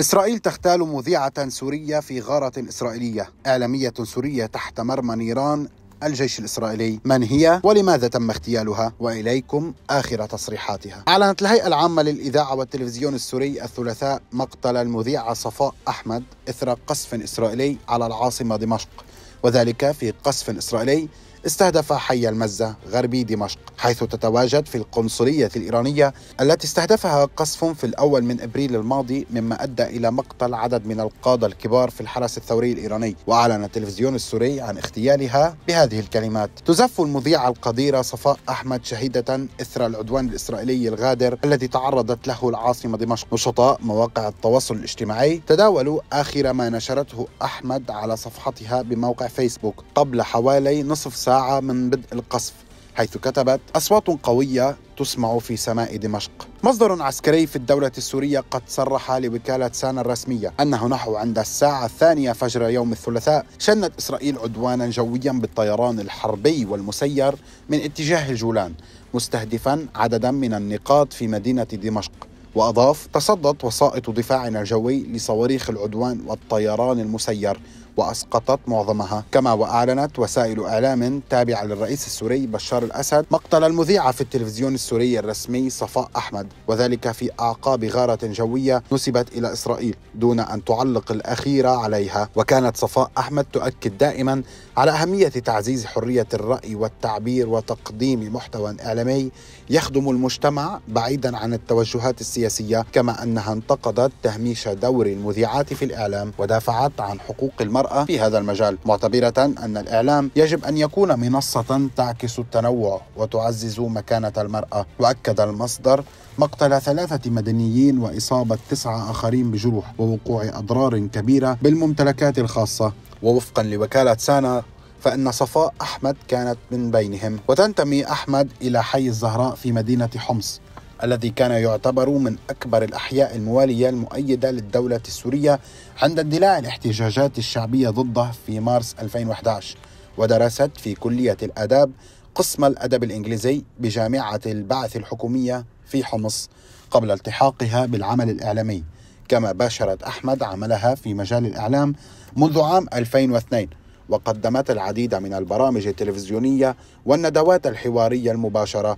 إسرائيل تغتال مذيعة سورية في غارة إسرائيلية إعلامية سورية تحت مرمى نيران الجيش الإسرائيلي من هي ولماذا تم اغتيالها وإليكم آخر تصريحاتها أعلنت الهيئة العامة للإذاعة والتلفزيون السوري الثلاثاء مقتل المذيعة صفاء أحمد إثر قصف إسرائيلي على العاصمة دمشق وذلك في قصف إسرائيلي استهدف حي المزة غربي دمشق حيث تتواجد في القنصلية الإيرانية التي استهدفها قصف في الأول من أبريل الماضي مما أدى إلى مقتل عدد من القادة الكبار في الحرس الثوري الإيراني وأعلن التلفزيون السوري عن اغتيالها بهذه الكلمات تزف المذيعة القديرة صفاء أحمد شهيدة إثر العدوان الإسرائيلي الغادر الذي تعرضت له العاصمة دمشق نشطاء مواقع التواصل الاجتماعي تداولوا آخر ما نشرته أحمد على صفحتها بموقع فيسبوك قبل حوالي نصف ساعة ساعة من بدء القصف حيث كتبت أصوات قوية تسمع في سماء دمشق مصدر عسكري في الدولة السورية قد صرح لوكالة سانا الرسمية أنه نحو عند الساعة الثانية فجر يوم الثلاثاء شنت إسرائيل عدوانا جويا بالطيران الحربي والمسير من اتجاه الجولان مستهدفا عددا من النقاط في مدينة دمشق وأضاف تصدت وسائط دفاعنا الجوي لصواريخ العدوان والطيران المسير وأسقطت معظمها كما وأعلنت وسائل إعلام تابعة للرئيس السوري بشار الأسد مقتل المذيعة في التلفزيون السوري الرسمي صفاء أحمد وذلك في أعقاب غارة جوية نسبت إلى إسرائيل دون أن تعلق الأخيرة عليها وكانت صفاء أحمد تؤكد دائما على أهمية تعزيز حرية الرأي والتعبير وتقديم محتوى إعلامي يخدم المجتمع بعيدا عن التوجهات السياسية السياسية كما أنها انتقدت تهميش دور المذيعات في الإعلام ودافعت عن حقوق المرأة في هذا المجال معتبرة أن الإعلام يجب أن يكون منصة تعكس التنوع وتعزز مكانة المرأة وأكد المصدر مقتل ثلاثة مدنيين وإصابة تسعة آخرين بجروح ووقوع أضرار كبيرة بالممتلكات الخاصة ووفقا لوكالة سانا فإن صفاء أحمد كانت من بينهم وتنتمي أحمد إلى حي الزهراء في مدينة حمص الذي كان يعتبر من أكبر الأحياء الموالية المؤيدة للدولة السورية عند اندلاع الاحتجاجات الشعبية ضده في مارس 2011 ودرست في كلية الآداب قسم الأدب الإنجليزي بجامعة البعث الحكومية في حمص قبل التحاقها بالعمل الإعلامي كما باشرت أحمد عملها في مجال الإعلام منذ عام 2002 وقدمت العديد من البرامج التلفزيونية والندوات الحوارية المباشرة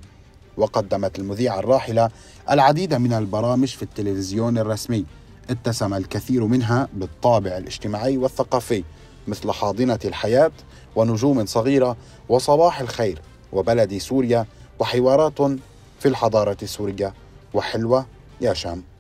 وقدمت المذيعة الراحلة العديد من البرامج في التلفزيون الرسمي اتسم الكثير منها بالطابع الاجتماعي والثقافي مثل حاضنة الحياة ونجوم صغيرة وصباح الخير وبلدي سوريا وحوارات في الحضارة السورية وحلوة يا شام